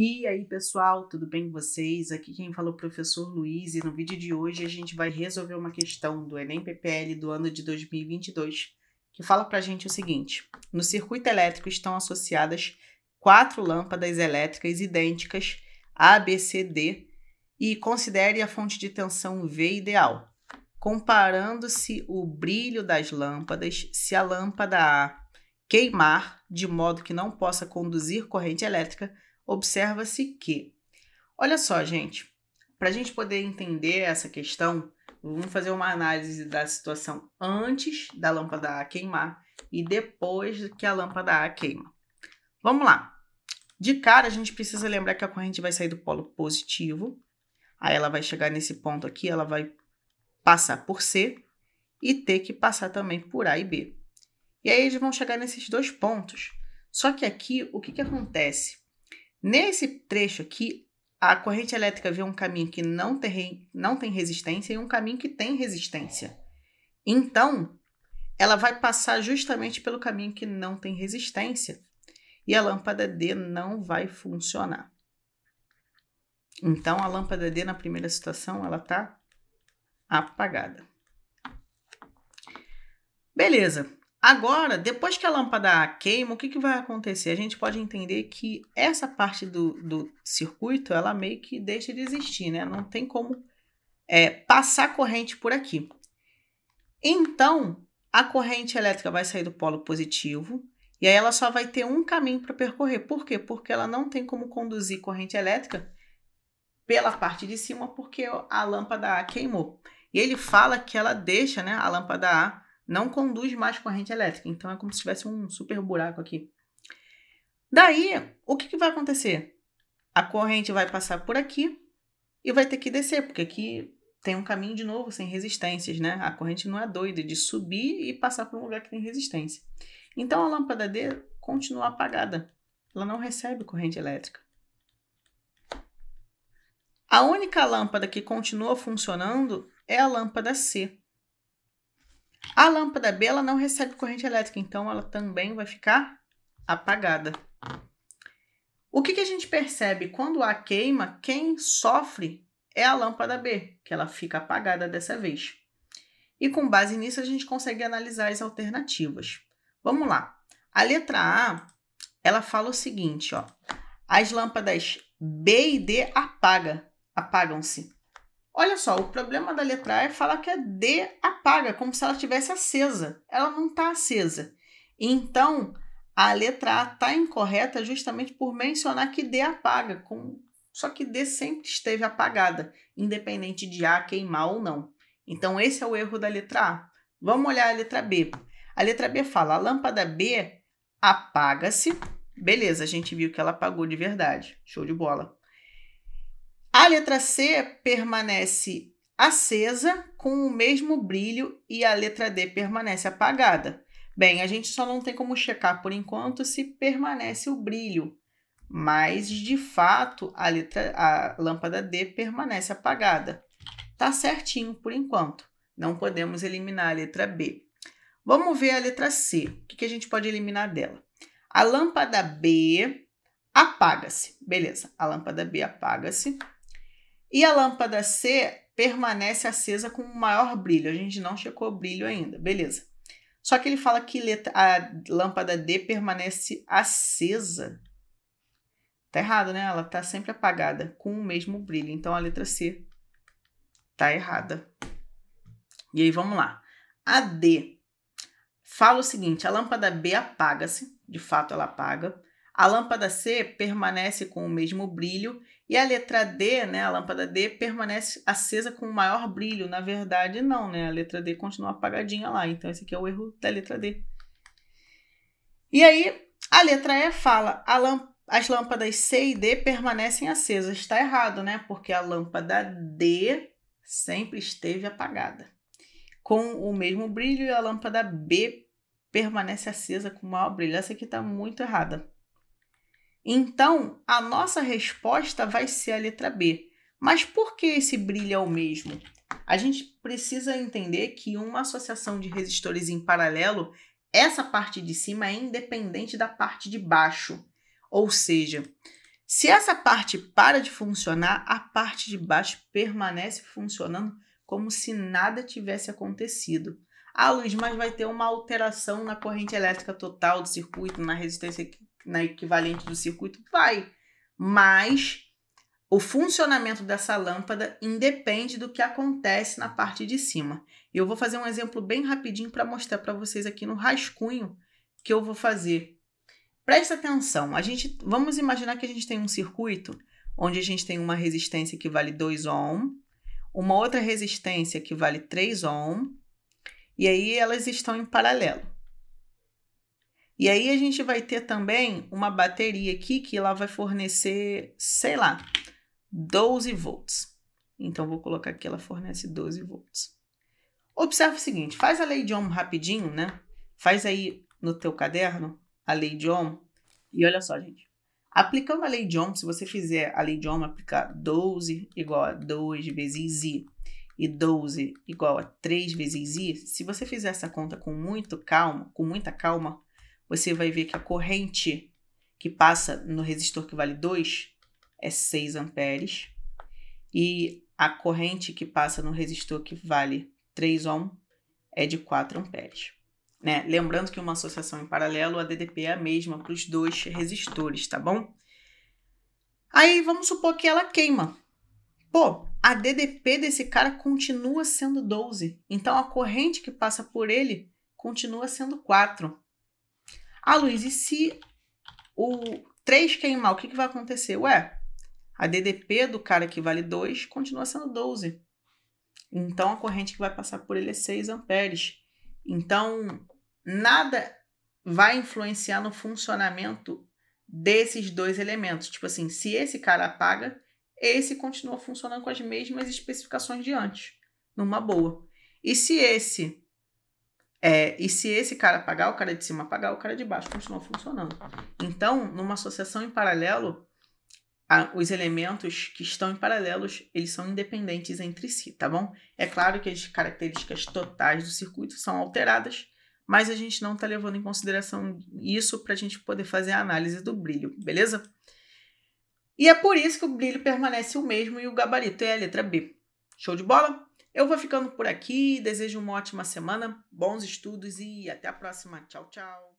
E aí, pessoal, tudo bem com vocês? Aqui quem falou é o professor Luiz e no vídeo de hoje a gente vai resolver uma questão do Enem PPL do ano de 2022 que fala pra gente o seguinte: no circuito elétrico estão associadas quatro lâmpadas elétricas idênticas A, B, C, D e considere a fonte de tensão V ideal, comparando-se o brilho das lâmpadas se a lâmpada A queimar de modo que não possa conduzir corrente elétrica observa-se que. Olha só, gente, para a gente poder entender essa questão, vamos fazer uma análise da situação antes da lâmpada A queimar e depois que a lâmpada A queima. Vamos lá. De cara, a gente precisa lembrar que a corrente vai sair do polo positivo, aí ela vai chegar nesse ponto aqui, ela vai passar por C e ter que passar também por A e B. E aí eles vão chegar nesses dois pontos. Só que aqui, o que, que acontece? Nesse trecho aqui, a corrente elétrica vê um caminho que não tem, não tem resistência e um caminho que tem resistência. Então, ela vai passar justamente pelo caminho que não tem resistência e a lâmpada D não vai funcionar. Então, a lâmpada D na primeira situação, ela está apagada. Beleza. Agora, depois que a lâmpada queima, o que, que vai acontecer? A gente pode entender que essa parte do, do circuito, ela meio que deixa de existir, né? Não tem como é, passar corrente por aqui. Então, a corrente elétrica vai sair do polo positivo e aí ela só vai ter um caminho para percorrer. Por quê? Porque ela não tem como conduzir corrente elétrica pela parte de cima porque a lâmpada A queimou. E ele fala que ela deixa né, a lâmpada A não conduz mais corrente elétrica. Então é como se tivesse um super buraco aqui. Daí, o que, que vai acontecer? A corrente vai passar por aqui e vai ter que descer, porque aqui tem um caminho de novo sem resistências, né? A corrente não é doida de subir e passar por um lugar que tem resistência. Então a lâmpada D continua apagada. Ela não recebe corrente elétrica. A única lâmpada que continua funcionando é a lâmpada C. A lâmpada B ela não recebe corrente elétrica, então ela também vai ficar apagada. O que, que a gente percebe? Quando há queima, quem sofre é a lâmpada B, que ela fica apagada dessa vez. E com base nisso, a gente consegue analisar as alternativas. Vamos lá. A letra A, ela fala o seguinte, ó. As lâmpadas B e D apaga, apagam-se. Olha só, o problema da letra A é falar que a D apaga, como se ela tivesse acesa. Ela não está acesa. Então, a letra A está incorreta justamente por mencionar que D apaga, com... só que D sempre esteve apagada, independente de A queimar ou não. Então, esse é o erro da letra A. Vamos olhar a letra B. A letra B fala: a lâmpada B apaga-se. Beleza, a gente viu que ela apagou de verdade. Show de bola. A letra C permanece acesa com o mesmo brilho e a letra D permanece apagada. Bem, a gente só não tem como checar por enquanto se permanece o brilho, mas de fato a, letra, a lâmpada D permanece apagada. Tá certinho por enquanto. Não podemos eliminar a letra B. Vamos ver a letra C. O que, que a gente pode eliminar dela? A lâmpada B apaga-se. Beleza, a lâmpada B apaga-se. E a lâmpada C permanece acesa com maior brilho. A gente não checou brilho ainda, beleza. Só que ele fala que a lâmpada D permanece acesa. Tá errado, né? Ela tá sempre apagada com o mesmo brilho. Então a letra C tá errada. E aí vamos lá. A D fala o seguinte: a lâmpada B apaga-se, de fato ela apaga. A lâmpada C permanece com o mesmo brilho e a letra D, né, a lâmpada D, permanece acesa com maior brilho. Na verdade, não, né? A letra D continua apagadinha lá. Então, esse aqui é o erro da letra D. E aí, a letra E fala: as lâmpadas C e D permanecem acesas. Está errado, né? Porque a lâmpada D sempre esteve apagada. Com o mesmo brilho, e a lâmpada B permanece acesa com maior brilho. Essa aqui está muito errada. Então, a nossa resposta vai ser a letra B. Mas por que esse brilho é o mesmo? A gente precisa entender que uma associação de resistores em paralelo, essa parte de cima é independente da parte de baixo. Ou seja, se essa parte para de funcionar, a parte de baixo permanece funcionando como se nada tivesse acontecido. Ah, Luiz, mas vai ter uma alteração na corrente elétrica total do circuito, na resistência na né, equivalente do circuito? Vai. Mas o funcionamento dessa lâmpada independe do que acontece na parte de cima. Eu vou fazer um exemplo bem rapidinho para mostrar para vocês aqui no rascunho que eu vou fazer. Presta atenção, a gente vamos imaginar que a gente tem um circuito onde a gente tem uma resistência que vale 2 ohm, uma outra resistência que vale 3 ohm, e aí elas estão em paralelo. E aí a gente vai ter também uma bateria aqui que ela vai fornecer, sei lá, 12 volts. Então vou colocar que ela fornece 12 volts. Observe o seguinte, faz a lei de Ohm rapidinho, né? Faz aí no teu caderno a lei de Ohm. E olha só, gente. Aplicando a lei de Ohm, se você fizer a lei de Ohm aplicar 12 igual a 2 vezes I e 12 igual a 3 vezes I, se você fizer essa conta com muito calma, com muita calma, você vai ver que a corrente que passa no resistor que vale 2 é 6 amperes e a corrente que passa no resistor que vale 3 ohm é de 4 amperes. Né? Lembrando que uma associação em paralelo, a DDP é a mesma para os dois resistores, tá bom? Aí vamos supor que ela queima. Pô, a DDP desse cara continua sendo 12, então a corrente que passa por ele continua sendo 4. Ah, Luiz, e se o 3 queimar, o que, que vai acontecer? Ué, a DDP do cara que vale 2 continua sendo 12. Então, a corrente que vai passar por ele é 6 amperes. Então, nada vai influenciar no funcionamento desses dois elementos. Tipo assim, se esse cara apaga, esse continua funcionando com as mesmas especificações de antes, numa boa. E se esse é, e se esse cara pagar, o cara de cima pagar, o cara de baixo continua funcionando. Então, numa associação em paralelo, a, os elementos que estão em paralelos, eles são independentes entre si, tá bom? É claro que as características totais do circuito são alteradas, mas a gente não está levando em consideração isso para a gente poder fazer a análise do brilho, beleza? E é por isso que o brilho permanece o mesmo e o gabarito é a letra B. Show de bola? Eu vou ficando por aqui, desejo uma ótima semana, bons estudos e até a próxima. Tchau, tchau.